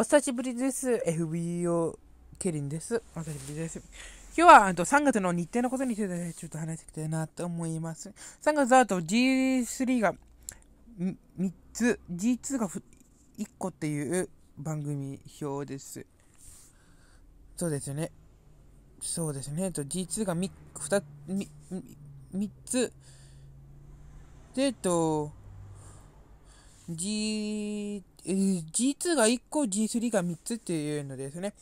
お久しぶりです。FBO ケリンです。お久しぶりです。今日はあと3月の日程のことについてちょっと話していきたいなと思います。3月だと G3 が3つ、G2 が1個っていう番組表です。そうですね。そうですね。と G2 が 3, 2 3つ。で、えっと、G2 G2 が1個、G3 が3つっていうのですね。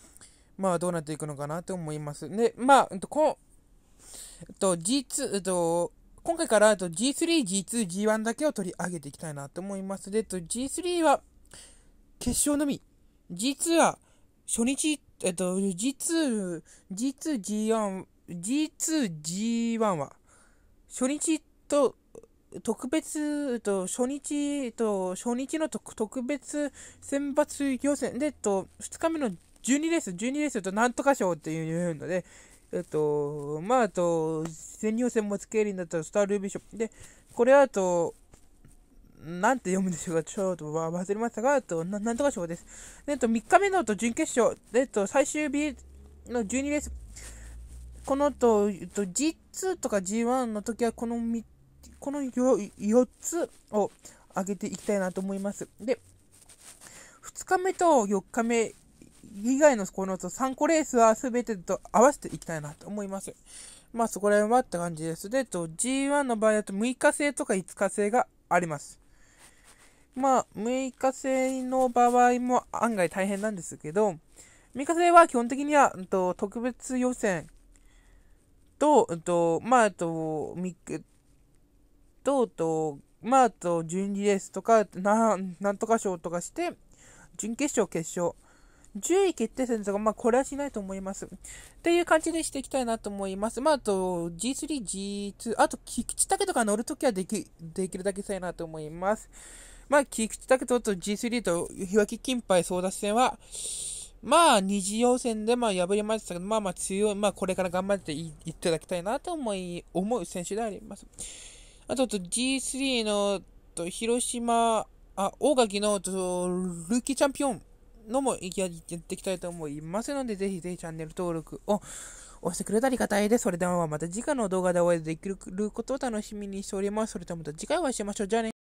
まあ、どうなっていくのかなと思います。で、まあ、こと G2、と今回から G3、G2、G1 だけを取り上げていきたいなと思います。で、と G3 は決勝のみ。G2 は初日、えっと、G2、G2、G1、G2、G1 は初日と特別と初日と初日の特別選抜予選でと2日目の12レース12レースとなんとか賞っていうのでえっとまああと全日本戦もつけるんだったらスタールービー賞でこれはとなんて読むんでしょうか、ちょっと忘れましたが、とななんとか賞です。で、と3日目のと準決勝、で、と最終日の12レース、このと、と G2 とか G1 の時はこの3この4つを挙げていきたいなと思います。で、2日目と4日目以外のこの3個レースは全てと合わせていきたいなと思います。まあそこら辺はって感じです。で、G1 の場合だと6日制とか5日制があります。まあ6日制の場合も案外大変なんですけど、3日制は基本的には特別予選と、とまあ、と、3ととまあ、と、順次レースとか、な、なんとか賞とかして、準決勝、決勝。10位決定戦とか、まあ、これはしないと思います。っていう感じでしていきたいなと思います。まあ、あと、G3、G2、あと、菊池武とか乗るときはでき、できるだけしたいなと思います。まあ、菊池武と G3 と日脇金杯争奪戦は、まあ、二次予選でまあ破りましたけど、まあまあ強い、まあこれから頑張っていいただきたいなと思い、思う選手であります。あと、G3 の、と、広島、あ、大垣の、と、ルーキーチャンピオンのもやっていきたいと思いますので、ぜひぜひチャンネル登録を押してくれたりがたいです。それではまた次回の動画でお会いできることを楽しみにしております。それではまた次回お会いしましょう。じゃあね。